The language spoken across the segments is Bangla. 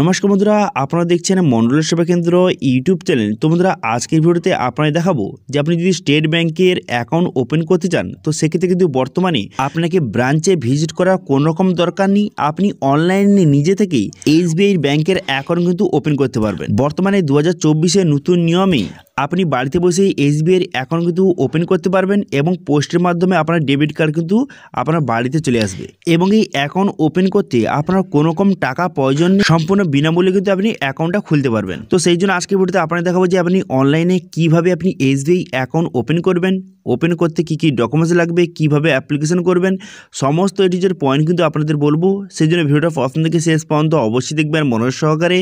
নমস্কার বন্ধুরা আপনারা দেখছেন মন্ডল সেবা কেন্দ্র ইউটিউব চ্যানেল তো বন্ধুরা আজকের ভিডিওতে আপনারা দেখাবো যে আপনি যদি স্টেট ব্যাংকের অ্যাকাউন্ট ওপেন করতে চান তো সেক্ষেত্রে কিন্তু বর্তমানে আপনাকে ব্রাঞ্চে ভিজিট করার কোনো রকম দরকার নেই আপনি অনলাইনে নিজে থেকেই এসবিআই ব্যাংকের অ্যাকাউন্ট কিন্তু ওপেন করতে পারবেন বর্তমানে দু হাজার নতুন নিয়মে আপনি বাড়িতে বসেই এসবিআইয়ের অ্যাকাউন্ট কিন্তু ওপেন করতে পারবেন এবং পোস্টের মাধ্যমে আপনার ডেবিট কার্ড কিন্তু আপনার বাড়িতে চলে আসবে এবং এই অ্যাকাউন্ট ওপেন করতে আপনার কোনো কম টাকা প্রয়োজন সম্পূর্ণ বিনামূল্যে কিন্তু আপনি অ্যাকাউন্টটা খুলতে পারবেন তো সেই জন্য আজকের ভিডিওতে আপনার দেখাবো যে আপনি অনলাইনে কিভাবে আপনি এসবিআই অ্যাকাউন্ট ওপেন করবেন ওপেন করতে কি কি ডকুমেন্টস লাগবে কিভাবে অ্যাপ্লিকেশন করবেন সমস্ত এটিজের পয়েন্ট কিন্তু আপনাদের বলবো সেই জন্য ভিডিওটা প্রথম থেকে শেষ পর্যন্ত অবশ্যই দেখবেন মনোজ সহকারে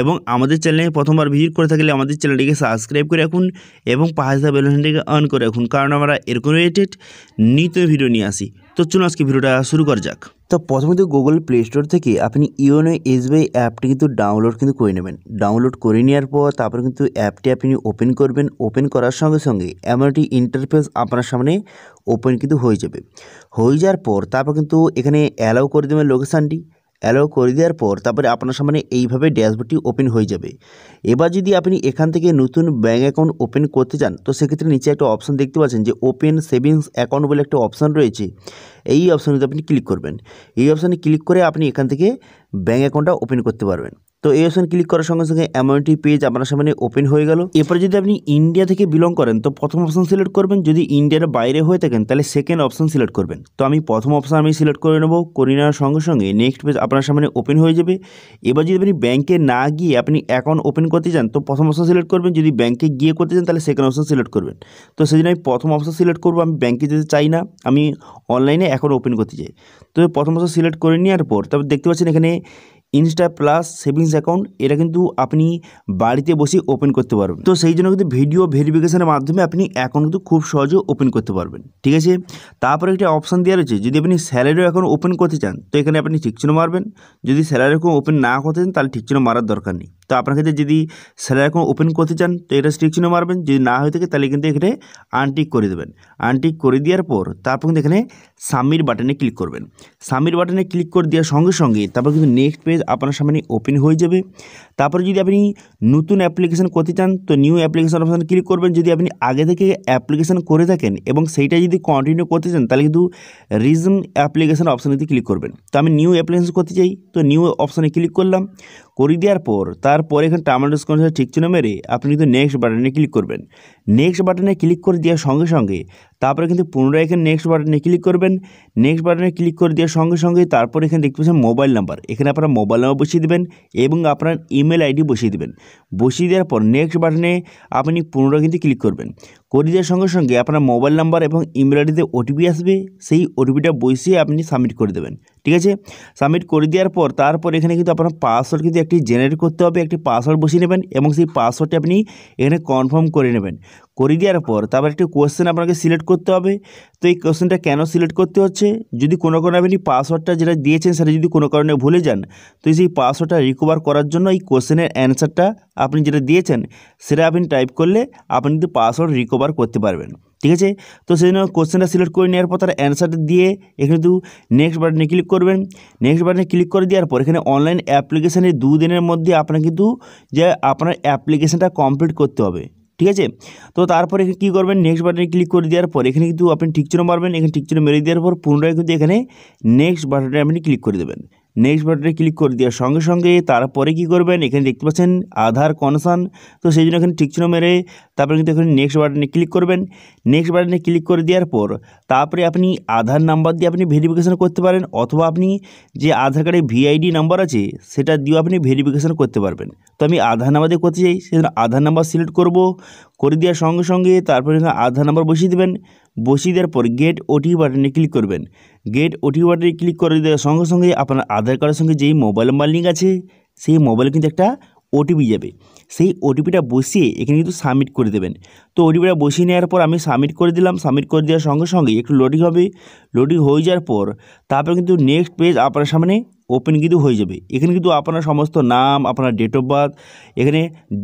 এবং আমাদের চ্যানেলে প্রথমবার ভিজিট করে থাকলে আমাদের চ্যানেলটিকে সাবস্ক্রাইব করে রাখুন এবং পাহাড় বেলনটিকে অন করে রাখুন কারণ আমরা এরকম রিলেটেড নিত্য ভিডিও নিয়ে আসি তো চলুন আজকে ভিডিওটা শুরু করা যাক তো প্রথমত গুগল প্লে স্টোর থেকে আপনি ইওনো এসবিআই অ্যাপটি কিন্তু ডাউনলোড কিন্তু করে নেবেন ডাউনলোড করে নেওয়ার পর তারপর কিন্তু অ্যাপটি আপনি ওপেন করবেন ওপেন করার সঙ্গে সঙ্গে এমন একটি ইন্টারফেস আপনার সামনে ওপেন কিন্তু হয়ে যাবে হয়ে যাওয়ার পর তারপর কিন্তু এখানে অ্যালাউ করে দেবেন লোকেশানটি অ্যালো করে দেওয়ার পর তারপরে আপনার সামনে এইভাবে ড্যাশবোর্ডটি ওপেন হয়ে যাবে এবার যদি আপনি এখান থেকে নতুন ব্যাঙ্ক অ্যাকাউন্ট ওপেন করতে চান তো সেক্ষেত্রে নিচে একটা অপশান দেখতে পাচ্ছেন যে ওপেন সেভিংস অ্যাকাউন্ট বলে একটা অপশান রয়েছে এই অপশানে আপনি ক্লিক করবেন এই অপশানে ক্লিক করে আপনি এখান থেকে ব্যাঙ্ক অ্যাকাউন্টটা ওপেন করতে পারবেন তো এই অপশন ক্লিক করার সঙ্গে সঙ্গে অ্যামাউন্টটি পেজ আপনার সামনে ওপেন হয়ে গেল এরপরে যদি আপনি ইন্ডিয়া থেকে বিলং করেন তো প্রথম অপশন সিলেক্ট করবেন যদি ইন্ডিয়ার বাইরে হয়ে থাকেন তাহলে সেকেন্ড অপশন সিলেক্ট করবেন তো আমি প্রথম অপশন আমি সিলেক্ট করে নেবো করে নেওয়ার সঙ্গে সঙ্গে নেক্সট পেজ আপনার সামনে ওপেন হয়ে যাবে এবার যদি আপনি ব্যাংকে না গিয়ে আপনি অ্যাকাউন্ট ওপেন করতে চান তো প্রথম অপশন সিলেক্ট করবেন যদি ব্যাংকে গিয়ে করতে চান তাহলে সেকেন্ড অপশন সিলেক্ট করবেন তো সেদিন আমি প্রথম অপশন সিলেক্ট করবো আমি ব্যাংকে যেতে চাই না আমি অনলাইনে অ্যাকাউন্ট ওপেন করতে চাই তো প্রথম অপশন সিলেক্ট করে নেওয়ার পর তারপর দেখতে পাচ্ছেন এখানে ইনস্টা প্লাস সেভিংস অ্যাকাউন্ট এটা কিন্তু আপনি বাড়িতে বসে ওপেন করতে পারবেন তো সেই জন্য কিন্তু ভিডিও ভেরিফিকেশনের মাধ্যমে আপনি অ্যাকাউন্ট কিন্তু খুব সহজে ওপেন করতে পারবেন ঠিক আছে তারপরে একটা অপশান দেওয়া রয়েছে যদি আপনি স্যালারি অ্যাকাউন্ট ওপেন করতে চান তো এখানে আপনি ঠিক চিহ্ন মারবেন যদি স্যালারি অ্যাকাউন্ট ওপেন না করতে চান তাহলে ঠিক চিহ্ন মারার দরকার নেই তো আপনার ক্ষেত্রে যদি স্যালারি অ্যাকাউন্ট ওপেন করতে চান তো এটা স্টিক চিহ্ন মারবেন যদি না হয়ে থাকে তাহলে কিন্তু এখানে আনটিক করে দেবেন আনটিক করে দেওয়ার পর তারপর কিন্তু এখানে সামির বাটনে ক্লিক করবেন সামির বাটনে ক্লিক করে দেওয়ার সঙ্গে সঙ্গে তারপর কিন্তু নেক্সট পেজ আপনার সামনে ওপেন হয়ে যাবে তারপর যদি আপনি নতুন অ্যাপ্লিকেশান করতে চান তো নিউ অ্যাপ্লিকেশান অপশান ক্লিক করবেন যদি আপনি আগে থেকে অ্যাপ্লিকেশান করে থাকেন এবং সেইটা যদি কন্টিনিউ করতে চান তাহলে কিন্তু রিজম অ্যাপ্লিকেশান অপশানেতে ক্লিক করবেন তো আমি নিউ অ্যাপ্লিকেশান করতে চাই তো নিউ অপশানে ক্লিক করলাম করে দেওয়ার পর তারপর এখানে টার্ম অ্যান্ড কন্ডিশন ঠিক চিহ্ন মেরে আপনি কিন্তু নেক্সট বাটনে ক্লিক করবেন নেক্সট বাটনে ক্লিক করে দেওয়ার সঙ্গে সঙ্গে তারপরে কিন্তু পুনরায় এখানে নেক্সট বাটনে ক্লিক করবেন নেক্সট বাটনে ক্লিক করে দেওয়ার সঙ্গে সঙ্গে তারপর এখানে দেখতে পাচ্ছেন মোবাইল নাম্বার এখানে আপনার মোবাইল নাম্বার বসিয়ে দেবেন এবং আপনার ইমেল আইডি বসিয়ে দেবেন বসিয়ে দেওয়ার পর নেক্সট বাটনে আপনি পুনরায় কিন্তু ক্লিক করবেন করে দেওয়ার সঙ্গে সঙ্গে আপনার মোবাইল নাম্বার এবং ইমেল আইডিতে ওটিপি আসবে সেই ওটিপিটা বসিয়ে আপনি সাবমিট করে দেবেন ঠিক আছে সাবমিট করে দেওয়ার পর তারপর এখানে কিন্তু আপনার পাসওয়ার্ড কিন্তু একটি জেনারেট করতে হবে একটি পাসওয়ার্ড বসিয়ে নেবেন এবং সেই পাসওয়ার্ডটি আপনি এখানে কনফার্ম করে নেবেন করে দেওয়ার পর তারপর একটি কোয়েশ্চেন আপনাকে সিলেক্ট করতে হবে তো এই কোয়েশ্চেনটা কেন সিলেক্ট করতে হচ্ছে যদি কোনো কারণে আপনি পাসওয়ার্ডটা যেটা দিয়েছেন সেটা যদি কোনো কারণে ভুলে যান তো সেই পাসওয়ার্ডটা রিকভার করার জন্য এই কোয়েশ্চেনের অ্যান্সারটা আপনি যেটা দিয়েছেন সেটা আপনি টাইপ করলে আপনি কিন্তু পাসওয়ার্ড রিকভার করতে পারবেন ঠিক আছে তো সেই জন্য কোশ্চেনটা সিলেক্ট করে নেওয়ার পর তার অ্যান্সারটা দিয়ে এখানে কিন্তু নেক্সট বাটনে ক্লিক করবেন নেক্সট বাটনে ক্লিক করে দেওয়ার পর এখানে অনলাইন অ্যাপ্লিকেশানে দুদিনের মধ্যে আপনার কিন্তু যে আপনার অ্যাপ্লিকেশানটা কমপ্লিট করতে হবে ঠিক আছে তো তারপর এখানে কী করবেন নেক্সট বাটনে ক্লিক করে দেওয়ার পর এখানে কিন্তু আপনি ঠিক মারবেন এখানে ঠিক মেরে দেওয়ার পর পুনরায় কিন্তু এখানে নেক্সট বাটনে আপনি ক্লিক করে দেবেন নেক্সট বাটনে ক্লিক করে দেওয়ার সঙ্গে সঙ্গে তারপরে কি করবেন এখানে দেখতে পাচ্ছেন আধার কনসান তো সেই জন্য এখানে ঠিকছিল মেরে তারপরে কিন্তু এখানে নেক্সট বাটনে ক্লিক করবেন নেক্সট বাটনে ক্লিক করে দেওয়ার পর তারপরে আপনি আধার নাম্বার দিয়ে আপনি ভেরিফিকেশান করতে পারেন অথবা আপনি যে আধার কার্ডে ভিআইডি নাম্বার আছে সেটা দিয়েও আপনি ভেরিফিকেশান করতে পারবেন তো আমি আধার নাম্বার দিয়ে করতে চাই সেজন্য আধার নাম্বার সিলেক্ট করব করে দেওয়ার সঙ্গে সঙ্গে তারপরে আধার নাম্বার বসিয়ে দেবেন বসিয়ে দেওয়ার পর গেট ওটি বাটনে ক্লিক করবেন গেট ওটিপি বাটনে ক্লিক করে দেওয়ার সঙ্গে সঙ্গে আপনার আধার কার্ডের সঙ্গে যেই মোবাইল নাম্বার লিঙ্ক আছে সেই মোবাইলে কিন্তু একটা ওটিপি যাবে সেই ওটিপিটা বসিয়ে এখানে কিন্তু সাবমিট করে দেবেন তো ওটিপিটা বসিয়ে নেওয়ার পর আমি সাবমিট করে দিলাম সাবমিট করে দেওয়ার সঙ্গে সঙ্গে একটু লোডিং হবে লোডিং হয়ে যাওয়ার পর তারপরে কিন্তু নেক্সট পেজ আপনার সামনে ওপেন কিন্তু হয়ে যাবে এখানে কিন্তু আপনার সমস্ত নাম আপনার ডেট অফ বার্থ এখানে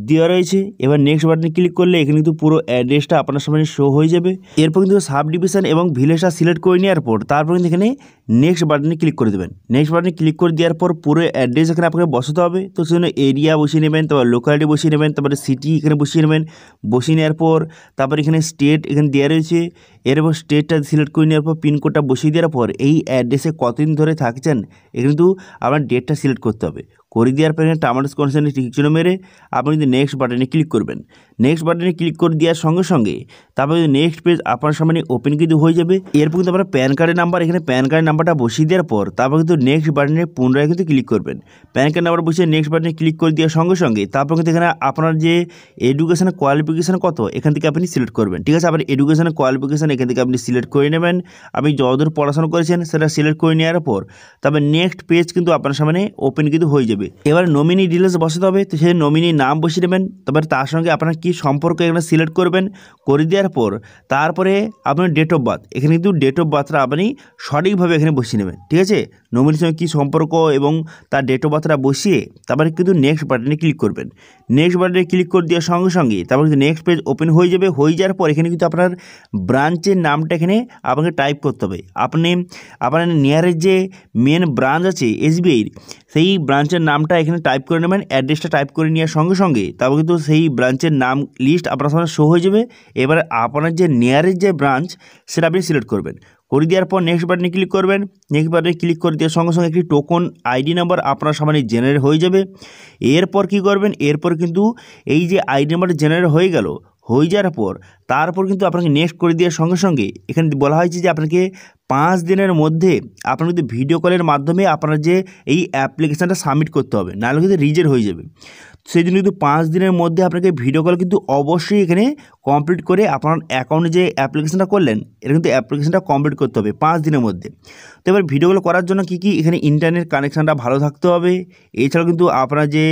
দেওয়া রয়েছে এবার নেক্সট বাটনে ক্লিক করলে এখানে কিন্তু পুরো অ্যাড্রেসটা আপনার সামনে শো হয়ে যাবে এরপর কিন্তু সাব ডিভিশন এবং ভিলেজটা সিলেক্ট করে নেওয়ার পর তারপর কিন্তু এখানে নেক্সট বাটনে ক্লিক করে দেবেন নেক্সট বাটনে ক্লিক করে দেওয়ার পর পুরো অ্যাড্রেস এখানে আপনাকে বসাতে হবে তো সেজন্য এরিয়া বসিয়ে নেবেন তারপর লোকালিটি বসিয়ে নেবেন তারপরে সিটি এখানে বসিয়ে নেবেন বসিয়ে নেওয়ার পর তারপর এখানে স্টেট এখানে দেওয়া রয়েছে এরপর স্টেটটা সিলেক্ট করে নেওয়ার পর পিনকোডটা বসিয়ে দেওয়ার পর এই অ্যাড্রেসে কতদিন ধরে থাকছেন এ কিন্তু আপনার ডেটটা সিলেক্ট করতে হবে করে দেওয়ার পরে টার্মস টার্মার্স কনসেন্টে ঠিক চিহ্ন মেরে আপনি যদি নেক্সট বাটনে ক্লিক করবেন নেক্সট বাটনে ক্লিক করে দেওয়ার সঙ্গে সঙ্গে তারপর যদি নেক্সট পেজ আপনার সামনে ওপেন কিন্তু হয়ে যাবে এরপর কিন্তু আপনার প্যান কার্ডের নাম্বার এখানে প্যান কার্ডের নাম্বারটা বসিয়ে দেওয়ার পর তারপর কিন্তু নেক্সট বাটনে পুনরায় কিন্তু ক্লিক করবেন প্যান কার্ড নাম্বার বসিয়ে নেক্সট বাটনে ক্লিক করে দেওয়ার সঙ্গে সঙ্গে তারপর কিন্তু এখানে আপনার যে এডুকেশন কোয়ালিফিকেশান কত এখান থেকে আপনি সিলেক্ট করবেন ঠিক আছে আপনার এডুকেশান কোয়ালিফিকেশান এখান থেকে আপনি সিলেক্ট করে নেবেন আপনি যতদূর পড়াশোনা করেছেন সেটা সিলেক্ট করে নেওয়ার পর তারপর নেক্সট পেজ কিন্তু আপনার সামনে ওপেন কিন্তু হয়ে যাবে দেবে এবার নমিনি ডিটেলস বসাতে হবে তো সেই নমিনির নাম বসিয়ে নেবেন তারপরে তার সঙ্গে আপনার কি সম্পর্ক এখানে সিলেক্ট করবেন করে দেওয়ার পর তারপরে আপনার ডেট অফ বার্থ এখানে কিন্তু ডেট অফ বার্থটা আপনি সঠিকভাবে এখানে বসিয়ে নেবেন ঠিক আছে নমিনির সঙ্গে কী সম্পর্ক এবং তার ডেট অফ বার্থটা বসিয়ে তারপরে কিন্তু নেক্সট বাটনে ক্লিক করবেন নেক্সট বাটনে ক্লিক করে দেওয়ার সঙ্গে সঙ্গে তারপর কিন্তু নেক্সট পেজ ওপেন হয়ে যাবে হয়ে যাওয়ার পর এখানে কিন্তু আপনার ব্রাঞ্চের নামটা এখানে আপনাকে টাইপ করতে হবে আপনি আপনার নিয়ারের যে মেন ব্রাঞ্চ আছে এসবিআইয়ের সেই ব্রাঞ্চের নামটা এখানে টাইপ করে নেবেন অ্যাড্রেসটা টাইপ করে নেওয়ার সঙ্গে সঙ্গে তারপর কিন্তু সেই ব্রাঞ্চের নাম লিস্ট আপনার সামনে শো হয়ে যাবে এবার আপনার যে নিয়ারের যে ব্রাঞ্চ সেটা আপনি সিলেক্ট করবেন করে দেওয়ার পর নেক্সট বাটনে ক্লিক করবেন নেক্সট বাটনে ক্লিক করে দেওয়ার সঙ্গে সঙ্গে একটি টোকন আইডি নাম্বার আপনার সামনে জেনারেট হয়ে যাবে এরপর কি করবেন এরপর কিন্তু এই যে আইডি নাম্বারটা জেনারেট হয়ে গেল হয়ে যাওয়ার পর তারপর কিন্তু আপনাকে নেক্সট করে দেওয়ার সঙ্গে সঙ্গে এখানে বলা হয়েছে যে আপনাকে পাঁচ দিনের মধ্যে আপনার কিন্তু ভিডিও কলের মাধ্যমে আপনার যে এই অ্যাপ্লিকেশানটা সাবমিট করতে হবে নাহলে কিন্তু রিজেক্ট হয়ে যাবে সেই জন্য কিন্তু পাঁচ দিনের মধ্যে আপনাকে ভিডিও কল কিন্তু অবশ্যই এখানে কমপ্লিট করে আপনার অ্যাকাউন্টে যে অ্যাপ্লিকেশানটা করলেন এটা কিন্তু অ্যাপ্লিকেশনটা কমপ্লিট করতে হবে পাঁচ দিনের মধ্যে তো এবার ভিডিও কল করার জন্য কি কি এখানে ইন্টারনেট কানেকশানটা ভালো থাকতে হবে এছাড়াও কিন্তু আপনার যে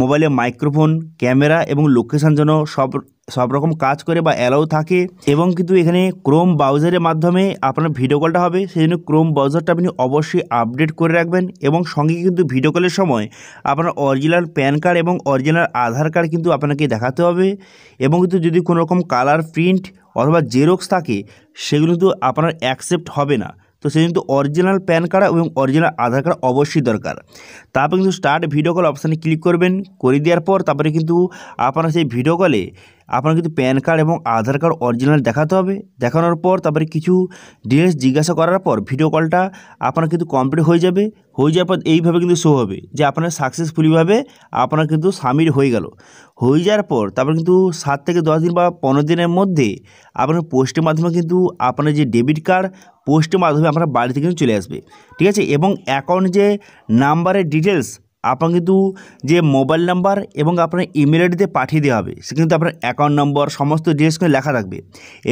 মোবাইলে মাইক্রোফোন ক্যামেরা এবং লোকেশান যেন সব সব রকম কাজ করে বা অ্যালাউ থাকে এবং কিন্তু এখানে ক্রোম ব্রাউজারের মাধ্যমে আপনার ভিডিও কলটা হবে সেই জন্য ক্রোম ব্রাউজারটা আপনি অবশ্যই আপডেট করে রাখবেন এবং সঙ্গে কিন্তু ভিডিও কলের সময় আপনার অরিজিনাল প্যান কার্ড এবং অরিজিনাল আধার কার্ড কিন্তু আপনাকে দেখাতে হবে এবং কিন্তু যদি কোনো রকম কালার প্রিন্ট অথবা জেরক্স থাকে সেগুলো কিন্তু আপনার অ্যাকসেপ্ট হবে না তো সেই কিন্তু অরিজিনাল প্যান কার্ড এবং অরিজিনাল আধার কার্ড অবশ্যই দরকার তারপরে কিন্তু স্টার্ট ভিডিও কল অপশানে ক্লিক করবেন করে দেওয়ার পর তারপরে কিন্তু আপনার সেই ভিডিও কলে আপনার কিন্তু প্যান কার্ড এবং আধার কার্ড অরিজিনাল দেখাতে হবে দেখানোর পর তারপরে কিছু ডিটেলস জিজ্ঞাসা করার পর ভিডিও কলটা আপনার কিন্তু কমপ্লিট হয়ে যাবে হয়ে যাওয়ার পর এইভাবে কিন্তু শো হবে যে আপনার সাকসেসফুলিভাবে আপনার কিন্তু সামিল হয়ে গেল হয়ে যাওয়ার পর তারপর কিন্তু সাত থেকে দশ দিন বা পনেরো দিনের মধ্যে আপনার পোস্টের মাধ্যমে কিন্তু আপনার যে ডেবিট কার্ড পোস্টের মাধ্যমে আপনার বাড়িতে কিন্তু চলে আসবে ঠিক আছে এবং অ্যাকাউন্ট যে নাম্বারের ডিটেলস আপনার কিন্তু যে মোবাইল নাম্বার এবং আপনার ইমেল আইডিতে পাঠিয়ে দেওয়া হবে সে কিন্তু আপনার অ্যাকাউন্ট নম্বর সমস্ত ডিটেলস কিন্তু লেখা থাকবে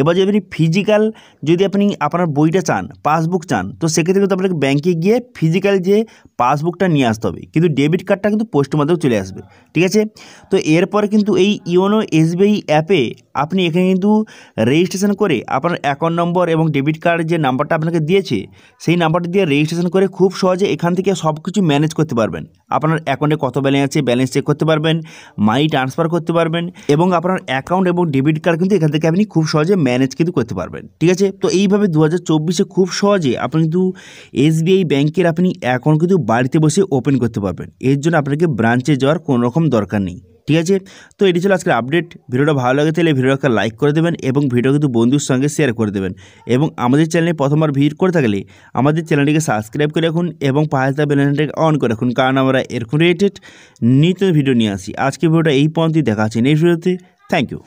এবার যদি আপনি ফিজিক্যাল যদি আপনি আপনার বইটা চান পাসবুক চান তো সেক্ষেত্রে কিন্তু আপনাকে ব্যাঙ্কে গিয়ে ফিজিক্যাল যে পাসবুকটা নিয়ে আসতে হবে কিন্তু ডেবিট কার্ডটা কিন্তু পোস্টের মাধ্যমে চলে আসবে ঠিক আছে তো এরপরে কিন্তু এই ইওনো এসবিআই অ্যাপে আপনি এখানে কিন্তু রেজিস্ট্রেশন করে আপনার অ্যাকাউন্ট নম্বর এবং ডেবিট কার্ড যে নাম্বারটা আপনাকে দিয়েছে সেই নাম্বারটা দিয়ে রেজিস্ট্রেশন করে খুব সহজে এখান থেকে সব কিছু ম্যানেজ করতে পারবেন আপনার আপনার অ্যাকাউন্টে কত ব্যালেন্স আছে ব্যালেন্স চেক করতে পারবেন মানি ট্রান্সফার করতে পারবেন এবং আপনার অ্যাকাউন্ট এবং ডেবিট কার্ড কিন্তু এখান থেকে আপনি খুব সহজে ম্যানেজ কিন্তু করতে পারবেন ঠিক আছে তো এইভাবে দু হাজার খুব সহজে আপনি কিন্তু এসবিআই ব্যাংকের আপনি অ্যাকাউন্ট কিন্তু বাড়িতে বসে ওপেন করতে পারবেন এর জন্য আপনাকে ব্রাঞ্চে যাওয়ার কোনো রকম দরকার নেই ঠিক আছে তো এটি ছিল আজকের আপডেট ভিডিওটা ভালো লাগে তাহলে ভিডিওটাকে লাইক করে দেবেন এবং ভিডিও কিন্তু বন্ধুর সঙ্গে শেয়ার করে দেবেন এবং আমাদের চ্যানেলে প্রথমবার ভিড় করে থাকলে আমাদের চ্যানেলটিকে সাবস্ক্রাইব করে রাখুন এবং পাহাড়টা বেলানটাকে অন করে রাখুন কারণ আমরা এরকম রিলেটেড নিত্য ভিডিও নিয়ে আসি আজকে ভিডিওটা এই পর্যন্তই দেখা আছে নেক্সট ভিডিওতে থ্যাংক ইউ